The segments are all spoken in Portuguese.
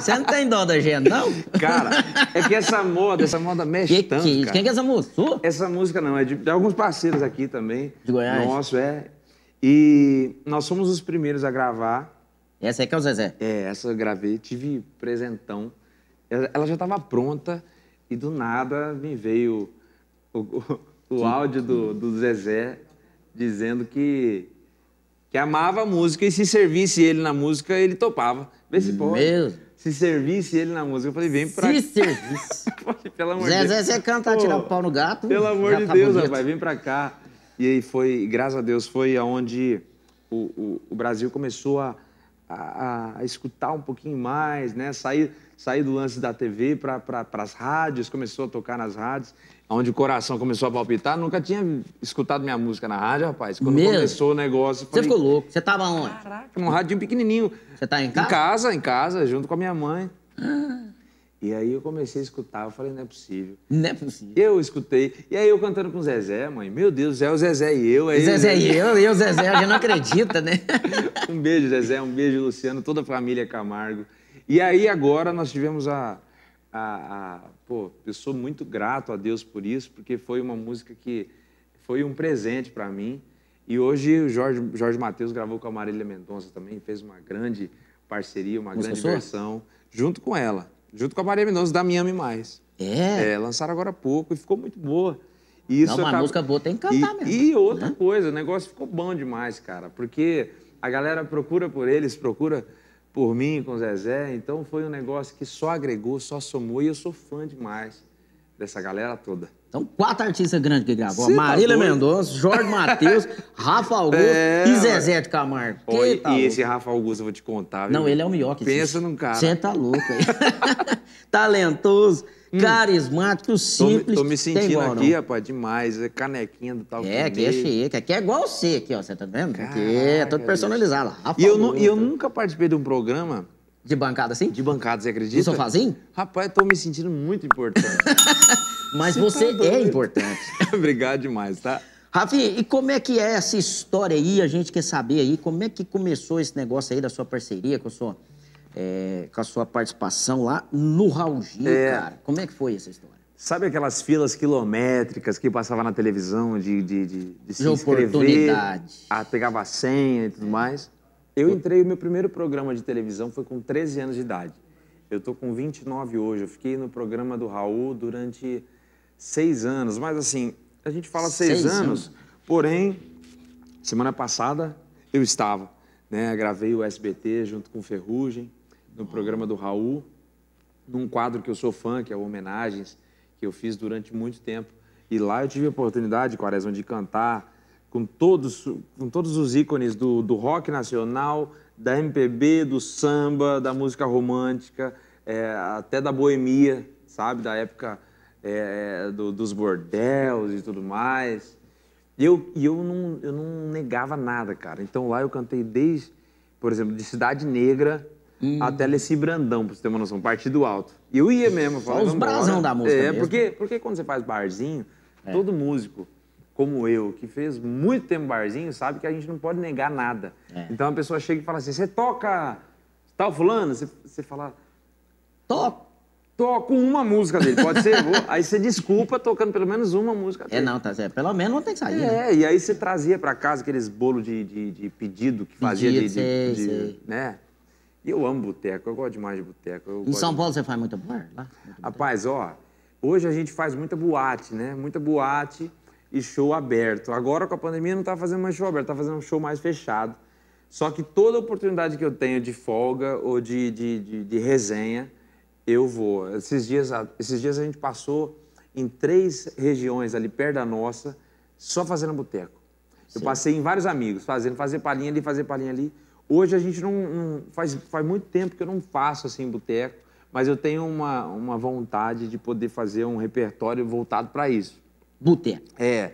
Você não tem dó da gente, não? Cara, é que essa moda, essa moda mexe que, tanto, que, é Quem que é essa música? Essa música não, é de, de, alguns parceiros aqui também. De Goiás? Nosso, é. E nós somos os primeiros a gravar. Essa aí que é o Zezé? É, essa eu gravei, tive presentão. Ela já estava pronta e do nada me veio o, o, o áudio do, do Zezé dizendo que que amava a música e se servisse ele na música, ele topava. Vê se pode. Meu. Se servisse ele na música. Eu falei, vem pra cá. Se servisse. pelo amor de Deus. Zé, você canta, tirar o pau no gato. Pelo amor de tá Deus, bonito. rapaz, vem pra cá. E aí foi, graças a Deus, foi aonde o, o, o Brasil começou a a, a, escutar um pouquinho mais, né? Sair, sair do lance da TV para pra, as rádios, começou a tocar nas rádios, onde o coração começou a palpitar. Nunca tinha escutado minha música na rádio, rapaz. Quando Mesmo? começou o negócio. Falei, Você ficou louco? Você tava onde? Caraca, num radinho pequenininho. Você tá em casa? Em casa, em casa, junto com a minha mãe. E aí eu comecei a escutar, eu falei, não é possível. Não é possível. Eu escutei, e aí eu cantando com o Zezé, mãe, meu Deus, Zé, o Zezé e eu. Aí Zezé né? e eu, e o Zezé, a gente não acredita, né? um beijo, Zezé, um beijo, Luciano, toda a família Camargo. E aí agora nós tivemos a, a, a... Pô, eu sou muito grato a Deus por isso, porque foi uma música que foi um presente para mim. E hoje o Jorge, Jorge Matheus gravou com a Marília Mendonça também, fez uma grande parceria, uma grande sua? versão, junto com ela. Junto com a Maria Mendonça, da Miami Mais. É? É, lançaram agora há pouco e ficou muito boa. E isso Não, uma acaba... música boa tem que cantar e, mesmo. E né? outra né? coisa, o negócio ficou bom demais, cara. Porque a galera procura por eles, procura por mim, com o Zezé. Então foi um negócio que só agregou, só somou e eu sou fã demais dessa galera toda. Então, quatro artistas grandes que gravou. Cê tá Marília tá Mendonça, Jorge Matheus, Rafa é, Augusto é, e Zezé de Camargo. e, tá e esse Rafa Augusto, eu vou te contar. Viu? Não, ele é o melhor que Pensa existe. num cara. Você tá louco aí. Talentoso, hum. carismático, simples. Tô, tô me sentindo igual, aqui, não. rapaz, demais. É canequinha do tal. É, que é chique. Aqui é igual você aqui, ó. Você tá vendo? Caraca, aqui é todo personalizado. Rafa e eu, Augusto. eu nunca participei de um programa de bancada assim? De bancada, você acredita? De sofazinho? Rapaz, tô me sentindo muito importante. Mas você, você tá é importante. Obrigado demais, tá? Rafinha, e como é que é essa história aí? A gente quer saber aí como é que começou esse negócio aí da sua parceria com a sua, é, com a sua participação lá no Raul Gil, é... cara. Como é que foi essa história? Sabe aquelas filas quilométricas que passava na televisão de, de, de, de se de inscrever? A, pegava a senha e tudo mais? Eu entrei, o meu primeiro programa de televisão foi com 13 anos de idade. Eu tô com 29 hoje. Eu fiquei no programa do Raul durante seis anos. Mas assim, a gente fala seis, seis anos, anos, porém, semana passada eu estava. Né? Gravei o SBT junto com Ferrugem, no programa do Raul, num quadro que eu sou fã, que é o Homenagens, que eu fiz durante muito tempo. E lá eu tive a oportunidade, Quaresma, de cantar, com todos, com todos os ícones do, do rock nacional, da MPB, do samba, da música romântica, é, até da boemia, sabe? Da época é, do, dos bordéis e tudo mais. E eu, e eu, não, eu não negava nada, cara. Então lá eu cantei desde, por exemplo, de Cidade Negra hum. até Leci Brandão, pra você ter uma noção, partido alto. E eu ia mesmo. os brasão da música É, mesmo. Porque, porque quando você faz barzinho, é. todo músico como eu, que fez muito tempo barzinho, sabe que a gente não pode negar nada. É. Então a pessoa chega e fala assim: você toca tal tá fulano? Você, fala. Toco toco uma música dele, pode ser? Aí você desculpa tocando pelo menos uma música é, dele. É, não, tá certo. Pelo menos não tem que sair. É, né? e aí você trazia para casa aqueles bolos de, de, de, pedido que fazia pedido, de, sei, de, sei. né? E eu amo boteco, eu gosto demais de boteco. Em São Paulo de... você faz muita bar Rapaz, ó, hoje a gente faz muita boate, né? Muita boate e show aberto. Agora com a pandemia não está fazendo mais show aberto, está fazendo um show mais fechado. Só que toda oportunidade que eu tenho de folga ou de, de, de, de resenha, eu vou. Esses dias, esses dias a gente passou em três regiões ali perto da nossa, só fazendo boteco. Eu passei em vários amigos, fazendo, fazer palhinha ali, fazer palhinha ali. Hoje a gente não, não, faz, faz muito tempo que eu não faço assim boteco, mas eu tenho uma, uma vontade de poder fazer um repertório voltado para isso. Buter. É.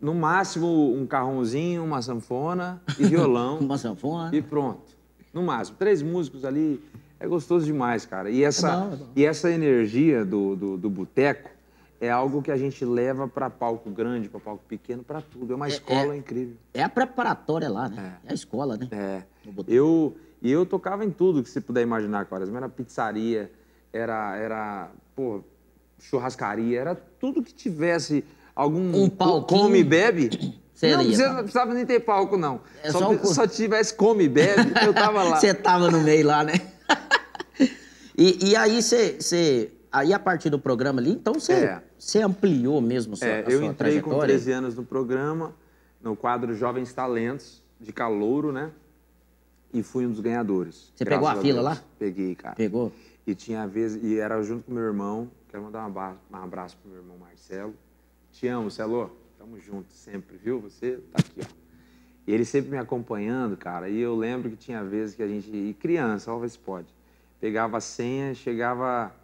No máximo, um carrãozinho, uma sanfona e violão. uma sanfona. E pronto. No máximo. Três músicos ali. É gostoso demais, cara. E é essa, é bom, é bom. E essa energia do, do, do boteco é algo que a gente leva para palco grande, para palco pequeno, para tudo. É uma é, escola é incrível. É a preparatória lá, né? É, é a escola, né? É. Eu, e eu tocava em tudo que você puder imaginar, cara. Era pizzaria, era, era pô, churrascaria, era tudo que tivesse algum um come e bebe. Seria, não precisa, não precisava nem ter palco, não. É só, só, um... só tivesse come e bebe, eu tava lá. Você tava no meio lá, né? e, e aí você. Aí a partir do programa ali, então você é. ampliou mesmo a sua, é, a sua Eu entrei com 13 anos no programa, no quadro Jovens Talentos, de calouro, né? E fui um dos ganhadores. Você pegou a, a fila lá? Peguei, cara. Pegou? E tinha vez, e era junto com meu irmão. Quero mandar um abraço, um abraço pro meu irmão Marcelo. Te amo, Celô. É Tamo junto sempre, viu? Você tá aqui, ó. E ele sempre me acompanhando, cara. E eu lembro que tinha vezes que a gente. E criança, ó, se pode. Pegava a senha, chegava,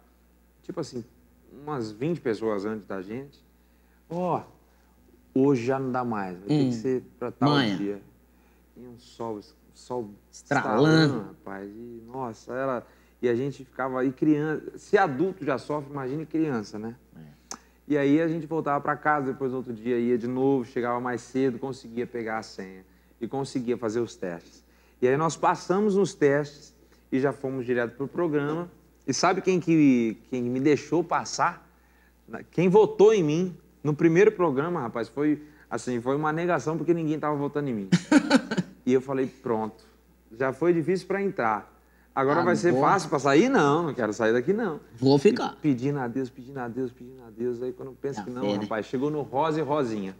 tipo assim, umas 20 pessoas antes da gente. Ó, oh, hoje já não dá mais. Vai hum. ter que hum. ser pra tal Manha. dia. E um sol, sol estralando, estralando rapaz. E, nossa, ela E a gente ficava. aí criança. Se adulto já sofre, imagine criança, né? É. E aí a gente voltava para casa, depois outro dia ia de novo, chegava mais cedo, conseguia pegar a senha e conseguia fazer os testes. E aí nós passamos nos testes e já fomos direto para o programa. E sabe quem, que, quem me deixou passar? Quem votou em mim no primeiro programa, rapaz, foi assim, foi uma negação porque ninguém estava votando em mim. e eu falei, pronto, já foi difícil para entrar. Agora ah, vai ser fácil para sair? Não, não quero sair daqui, não. Vou ficar. Pedindo a Deus, pedindo a Deus, pedindo a Deus. Aí quando pensa que não, feira. Né? rapaz, chegou no Rosa e Rosinha.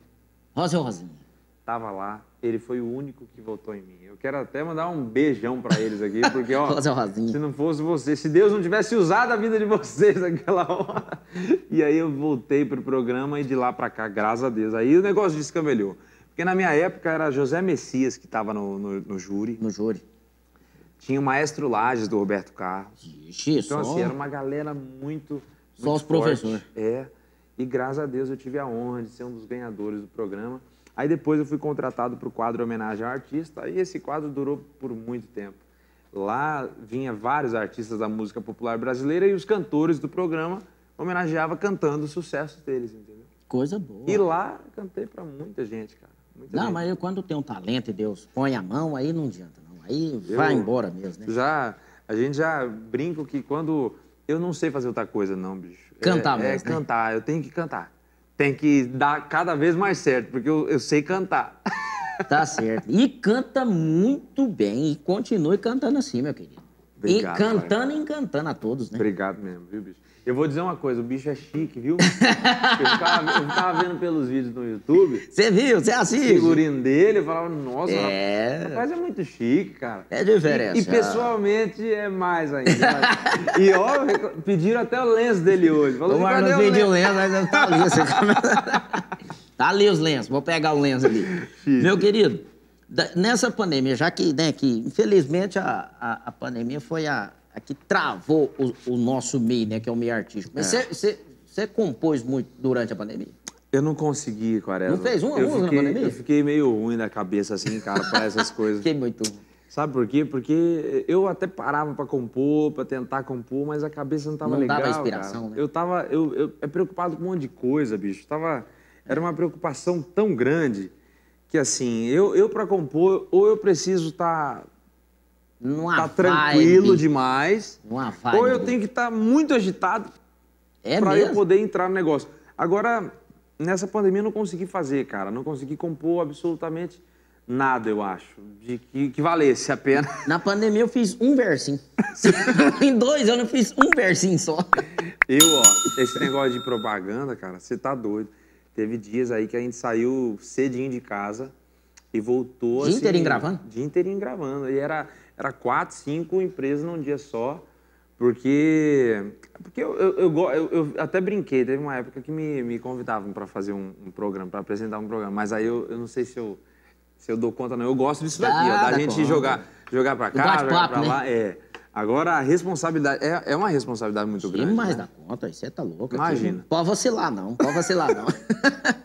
Rosa e Rosinha. Tava lá, ele foi o único que votou em mim. Eu quero até mandar um beijão para eles aqui, porque, ó, Rosa e Rosinha. se não fosse você, se Deus não tivesse usado a vida de vocês naquela hora. E aí eu voltei pro programa e de lá para cá, graças a Deus. Aí o negócio descambelhou. Porque na minha época era José Messias que estava no, no, no júri. No júri. Tinha o Maestro Lages do Roberto Carlos. Ixi, então, só... assim, era uma galera muito. Só muito os professores. É. E graças a Deus eu tive a honra de ser um dos ganhadores do programa. Aí depois eu fui contratado para o quadro Homenagem ao Artista e esse quadro durou por muito tempo. Lá vinha vários artistas da música popular brasileira e os cantores do programa homenageava cantando o sucesso deles, entendeu? Coisa boa. E lá cantei para muita gente, cara. Muita não, gente. mas eu, quando tem um talento e Deus põe a mão, aí não adianta. Aí vai embora mesmo, né? Já, a gente já brinca que quando. Eu não sei fazer outra coisa, não, bicho. É, cantar é, mesmo. É né? cantar, eu tenho que cantar. Tem que dar cada vez mais certo, porque eu, eu sei cantar. Tá certo. E canta muito bem. E continue cantando assim, meu querido. Obrigado, encantando e encantando a todos, né? Obrigado mesmo, viu, bicho? Eu vou dizer uma coisa, o bicho é chique, viu? eu, ficava, eu vendo pelos vídeos no YouTube. Você viu, você assiste. O figurino dele, eu falava, nossa, é... rapaz, é muito chique, cara. É diferença. E, e pessoalmente é mais ainda. Né? e ó, pediram até o lenço dele hoje. Falou, o Marlon pediu o lenço, mas tá ali. Você... tá ali os lenços, vou pegar o lenço ali. Chique. Meu querido, nessa pandemia, já que, né, que infelizmente a, a, a pandemia foi a, a que travou o, o, nosso meio, né, que é o meio artístico. Mas você é. compôs muito durante a pandemia? Eu não consegui, Quaresma. Não fez um eu fiquei, na pandemia? Eu fiquei meio ruim na cabeça, assim, cara, para essas coisas. Fiquei muito ruim. Sabe por quê? Porque eu até parava para compor, para tentar compor, mas a cabeça não tava não legal. Não dava inspiração, cara. né? Eu tava eu, eu, eu é preocupado com um monte de coisa, bicho. tava, era uma preocupação tão grande que assim, eu, eu para compor, ou eu preciso estar tá, tá tranquilo demais, ou eu tenho que estar tá muito agitado é para eu poder entrar no negócio. Agora, nessa pandemia eu não consegui fazer, cara, não consegui compor absolutamente nada, eu acho, de que, que valesse a pena. Na pandemia eu fiz um versinho. em dois eu não fiz um versinho só. Eu, ó, esse negócio de propaganda, cara, você tá doido. Teve dias aí que a gente saiu cedinho de casa e voltou. Dia assim, inteirinho gravando? Dia inteirinho gravando. E era, era quatro, cinco empresas num dia só. Porque, porque eu, eu, eu, eu até brinquei, teve uma época que me, me convidavam para fazer um, um programa, para apresentar um programa, mas aí eu, eu não sei se eu, se eu dou conta, não. Eu gosto disso daqui, ah, ó, da, da gente conta. jogar, jogar para cá, jogar para né? lá. É. Agora, a responsabilidade é, é uma responsabilidade muito Sim, grande. Demais né? da conta, você é tá louco. Imagina. Aqui, pode vacilar, não. Pode vacilar, não.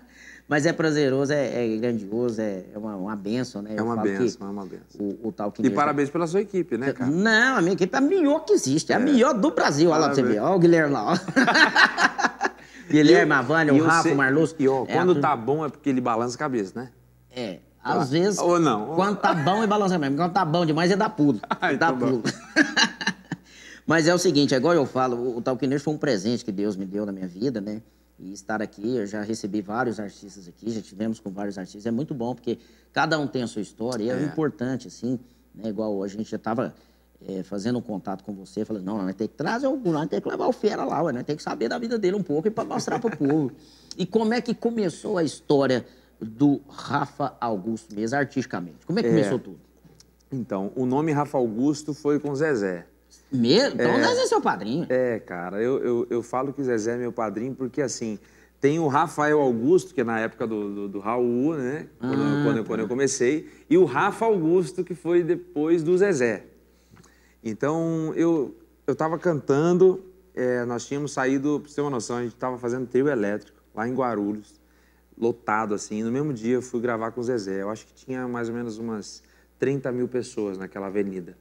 Mas é prazeroso, é, é grandioso, é, é uma, uma benção, né? É uma benção, é uma benção. O, o tal que e parabéns pela sua equipe, né, cara? Não, a minha equipe é a melhor que existe, é, é. a melhor do Brasil. Olha lá pra você ver, olha o Guilherme lá, ó. Guilherme, a Vânia, o Rafa, o Marlon. E ó, é, quando é, tá bom é porque ele balança a cabeça, né? É. Tá Às vezes. Ou não. Quando tá bom é balança mesmo. Quando tá bom demais é dar pulo. Ai, dá pulo. Ah, então Mas é o seguinte, é agora eu falo, o Talquinejo foi um presente que Deus me deu na minha vida, né? E estar aqui, eu já recebi vários artistas aqui, já tivemos com vários artistas. É muito bom, porque cada um tem a sua história e é, é. importante, assim, né? Igual a gente já estava é, fazendo um contato com você, falando, não, nós temos que trazer algum, nós temos que levar o fera lá, nós temos que saber da vida dele um pouco e para mostrar para o povo. E como é que começou a história do Rafa Augusto mesmo, artisticamente? Como é que é. começou tudo? Então, o nome Rafa Augusto foi com Zezé. Mesmo? Então é, Zezé é seu padrinho. É, cara, eu, eu, eu, falo que o Zezé é meu padrinho porque, assim, tem o Rafael Augusto, que é na época do, do, do Raul, né? Quando, ah, eu, quando, tá. eu, quando eu tá. comecei, e o Rafa Augusto, que foi depois do Zezé. Então, eu, eu tava cantando, é, nós tínhamos saído, pra você ter uma noção, a gente tava fazendo trio elétrico lá em Guarulhos lotado, assim. No mesmo dia eu fui gravar com o Zezé. Eu acho que tinha mais ou menos umas 30 mil pessoas naquela avenida.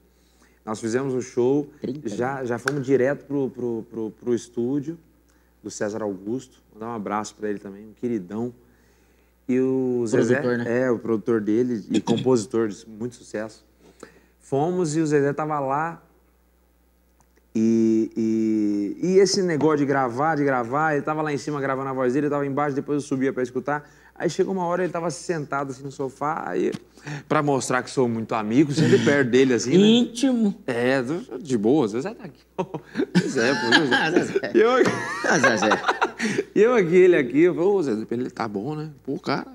Nós fizemos um show, já, já fomos direto pro, pro, pro, pro estúdio do César Augusto. Vou dar um abraço para ele também, um queridão. E o Zezé, produtor, né? é, o produtor dele e compositor de muito sucesso. Fomos e o Zezé tava lá e, e, e, esse negócio de gravar, de gravar, ele tava lá em cima gravando a voz dele, eu tava embaixo, depois eu subia para escutar. Aí chegou uma hora, ele tava sentado assim no sofá, aí, pra mostrar que sou muito amigo, sempre perto dele, assim, né? Íntimo. É, de boa, você sai daqui. Zé, pô, Zé. E eu aqui... eu aqui, ele aqui, eu falei, ô, Zé, ele tá bom, né? Pô, cara,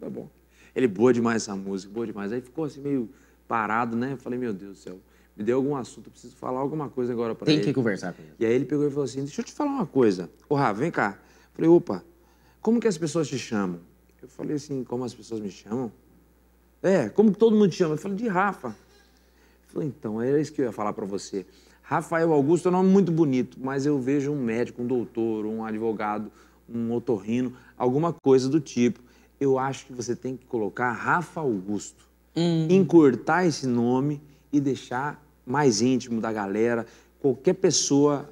tá bom. Ele, boa demais essa música, boa demais. Aí ficou assim meio parado, né? Eu falei, meu Deus do céu me deu algum assunto, preciso falar alguma coisa agora para ele. Tem que conversar com ele. E aí ele pegou e falou assim, deixa eu te falar uma coisa. Ô, Rafa, vem cá. Eu falei, opa, como que as pessoas te chamam? Eu falei assim, como as pessoas me chamam? É, como que todo mundo te chama? Eu falei, de Rafa. Ele falei, então, era isso que eu ia falar para você. Rafael Augusto é um nome muito bonito, mas eu vejo um médico, um doutor, um advogado, um otorrino, alguma coisa do tipo. Eu acho que você tem que colocar Rafa Augusto. Hum. Encurtar esse nome e deixar mais íntimo da galera. Qualquer pessoa,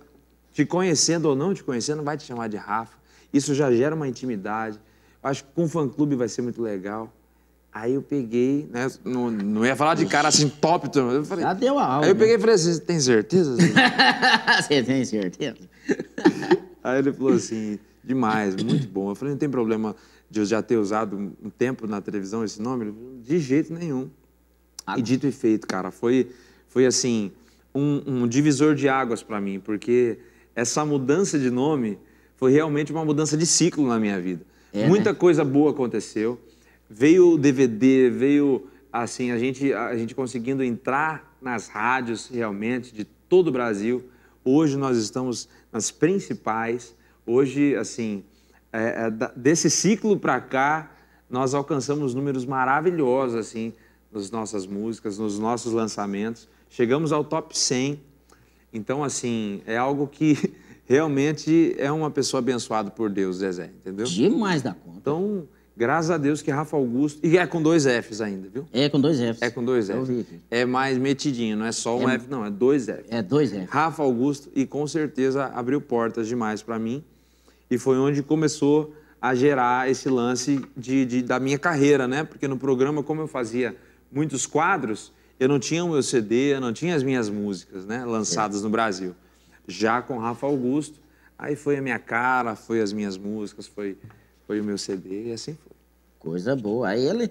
te conhecendo ou não te conhecendo, vai te chamar de Rafa. Isso já gera uma intimidade. Eu acho que com o fã-clube vai ser muito legal. Aí eu peguei, né? Não, não ia falar de cara assim, top. Eu falei, Já deu a aula. Aí eu peguei né? e falei assim: tem certeza? Você tem certeza? aí ele falou assim: demais, muito bom. Eu falei: não tem problema de eu já ter usado um tempo na televisão esse nome? Falou, de jeito nenhum. Ah, e dito e feito, cara. Foi foi assim um, um divisor de águas para mim, porque essa mudança de nome foi realmente uma mudança de ciclo na minha vida. É, né? Muita né? coisa boa aconteceu. Veio o DVD, veio assim a gente a gente conseguindo entrar nas rádios realmente de todo o Brasil. Hoje nós estamos nas principais. Hoje assim é, é, desse ciclo para cá nós alcançamos números maravilhosos assim nas nossas músicas, nos nossos lançamentos. Chegamos ao top 100. Então, assim, é algo que realmente é uma pessoa abençoada por Deus, Zezé, entendeu? Demais da conta. Então, graças a Deus que Rafa Augusto. E é com dois Fs ainda, viu? É com dois Fs. É com dois é Fs. É mais metidinho, não é só um é... F, não, é dois Fs. É dois Fs. Rafa Augusto, e com certeza abriu portas demais para mim. E foi onde começou a gerar esse lance de, de, da minha carreira, né? Porque no programa, como eu fazia muitos quadros, eu não tinha o meu CD, eu não tinha as minhas músicas né, lançadas é. no Brasil. Já com Rafa Augusto, aí foi a minha cara, foi as minhas músicas, foi, foi o meu CD e assim foi. Coisa boa. Aí ele,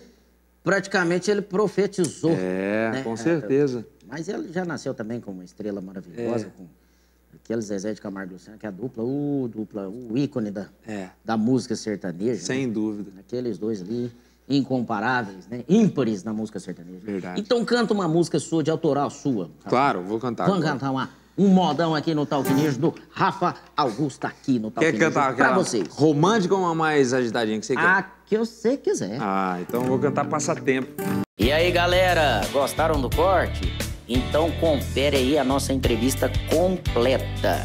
praticamente, ele profetizou. É, né? com certeza. Mas ele já nasceu também como uma estrela maravilhosa, é. com aquele Zezé de Camargo Luciano, que é a dupla, o dupla, o ícone da, é. da música sertaneja. Sem né? dúvida. Aqueles dois ali incomparáveis, né? ímpares na música sertaneja. Verdade. Então canta uma música sua, de autoral sua. Tá claro, vou cantar. Vamos agora. cantar uma, um modão aqui no Talquinejo do Rafa Augusto aqui no Talquinejo. Quer cantar aquela pra vocês. romântica ou uma mais agitadinha que você quer? A que você quiser. Ah, então vou cantar Passatempo. E aí, galera, gostaram do corte? Então confere aí a nossa entrevista completa.